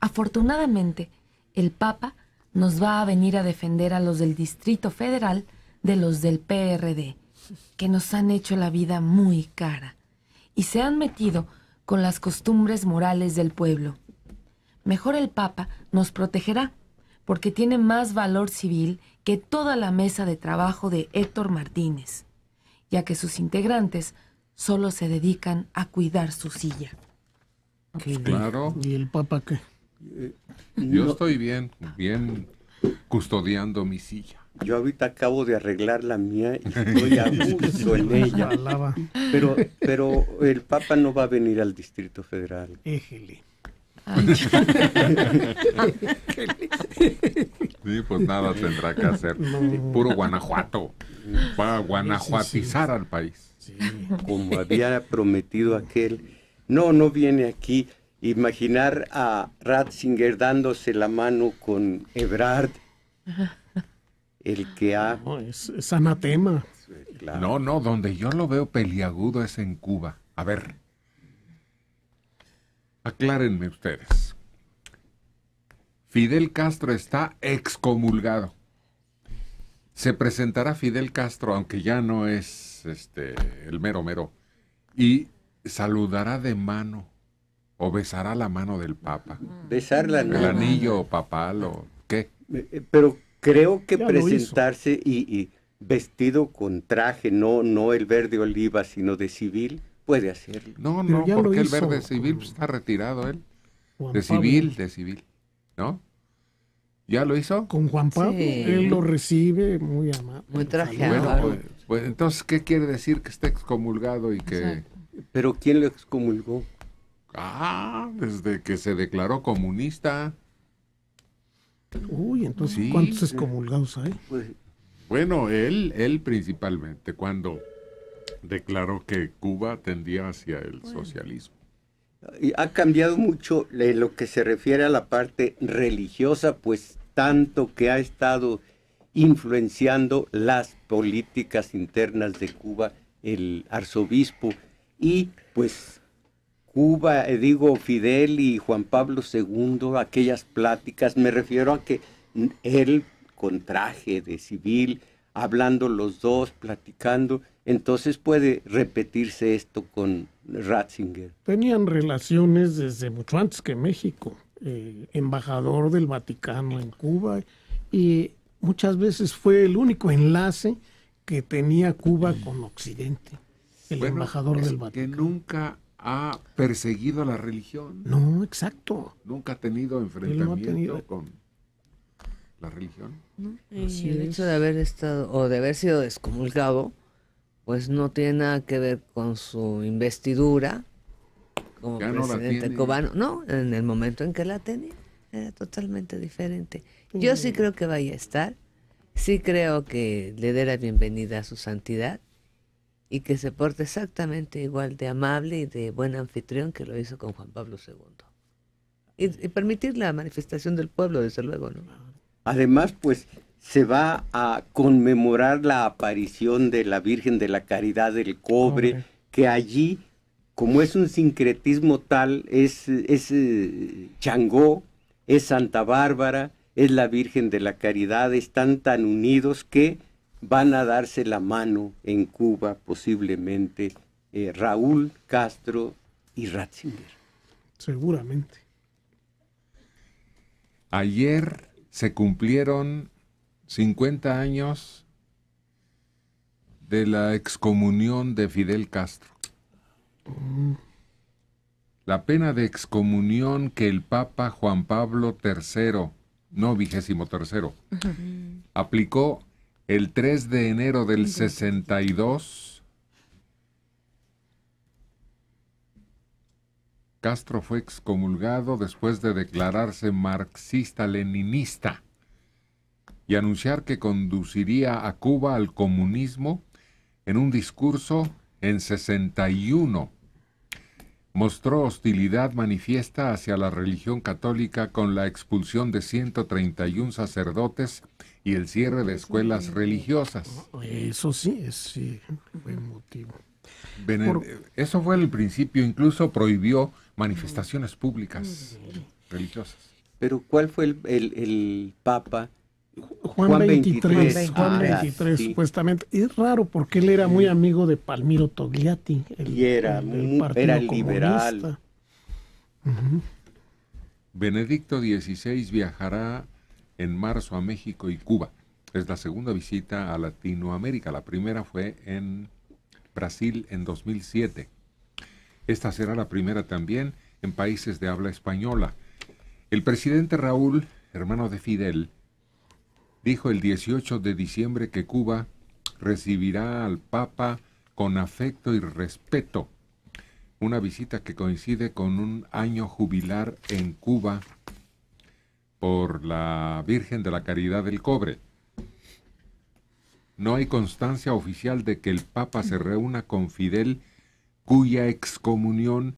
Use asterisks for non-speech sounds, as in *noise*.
Afortunadamente, el Papa nos va a venir a defender a los del Distrito Federal de los del PRD, que nos han hecho la vida muy cara y se han metido con las costumbres morales del pueblo. Mejor el Papa nos protegerá, porque tiene más valor civil que toda la mesa de trabajo de Héctor Martínez, ya que sus integrantes solo se dedican a cuidar su silla. Claro. ¿Y el Papa qué? Eh, yo estoy bien, bien custodiando mi silla. Yo ahorita acabo de arreglar la mía y *laughs* estoy a en ella. Pero, pero el Papa no va a venir al Distrito Federal. Éjele. *laughs* sí, pues nada tendrá que hacer. Puro Guanajuato. Va a guanajuatizar al país. Como había prometido aquel. No, no viene aquí imaginar a Ratzinger dándose la mano con Ebrard, el que ha... es, anatema. No, no, donde yo lo veo peliagudo es en Cuba. A ver, aclárenme ustedes. Fidel Castro está excomulgado. Se presentará Fidel Castro, aunque ya no es este, el mero mero, y saludará de mano o besará la mano del Papa. Besar la mano. El anillo papal o qué. Eh, eh, pero creo que presentarse y, vestido con traje, no, no el verde oliva, sino de civil, puede hacerlo. No, no, porque el verde civil pues, está retirado él. de civil, de civil, ¿no? ¿Ya lo hizo? Con Juan Pablo. Él lo recibe muy amable. Muy Bueno, pues, pues, entonces, ¿qué quiere decir que esté excomulgado y que... Pero ¿quién lo excomulgó? Ah, desde que se declaró comunista. Uy, entonces, ¿cuántos excomulgados hay? Pues, bueno, él, él principalmente, cuando declaró que Cuba tendía hacia el socialismo. ha cambiado mucho lo que se refiere a la parte religiosa, pues tanto que ha estado influenciando las políticas internas de Cuba el arzobispo y pues Cuba, eh, digo, Fidel y Juan Pablo II, aquellas pláticas, me refiero a que él con traje de civil, hablando los dos, platicando, entonces puede repetirse esto con Ratzinger. Tenían relaciones desde mucho antes que México, eh, embajador del Vaticano en Cuba, y muchas veces fue el único enlace que tenía Cuba con Occidente, el embajador del Vaticano. nunca ha perseguido la religión. No, exacto. Nunca ha tenido enfrentamiento con la religión. y el hecho de haber estado o de haber sido descomulgado, pues no tiene nada que ver con su investidura como presidente cubano. No, en el momento en que la tenía era totalmente diferente. Yo sí creo que vaya a estar, sí creo que le dé la bienvenida a su santidad y que se porte exactamente igual de amable y de buen anfitrión que lo hizo con Juan Pablo II. Y, permitir la manifestación del pueblo, desde luego, ¿no? Además, pues se va a conmemorar la aparición de la Virgen de la Caridad del Cobre, que allí, como es un sincretismo tal, es, es eh, Changó, es Santa Bárbara, es la Virgen de la Caridad, están tan unidos que van a darse la mano en Cuba posiblemente eh, Raúl Castro y Ratzinger. Seguramente. Ayer se cumplieron 50 años de la excomunión de Fidel Castro. La pena de excomunión que el Papa Juan Pablo III, no vigésimo tercero, aplicó el 3 de enero del 62, Castro fue excomulgado después de declararse marxista-leninista y anunciar que conduciría a Cuba al comunismo en un discurso en 61 mostró hostilidad manifiesta hacia la religión católica con la expulsión de 131 sacerdotes y el cierre de escuelas religiosas. Oh, eso sí, es buen motivo. Eh, eso fue el principio, incluso prohibió manifestaciones públicas religiosas. Pero ¿cuál fue el, el Papa Juan, 23, ah, supuestamente. Es raro porque él era muy amigo de Palmiro Togliatti. y era, el, era liberal. Benedicto XVI viajará en marzo a México y Cuba. Es la segunda visita a Latinoamérica. La primera fue en Brasil en 2007. Esta será la primera también en países de habla española. El presidente Raúl, hermano de Fidel, dijo el 18 de diciembre que Cuba recibirá al Papa con afecto y respeto, una visita que coincide con un año jubilar en Cuba por la Virgen de la Caridad del Cobre. No hay constancia oficial de que el Papa se reúna con Fidel, cuya excomunión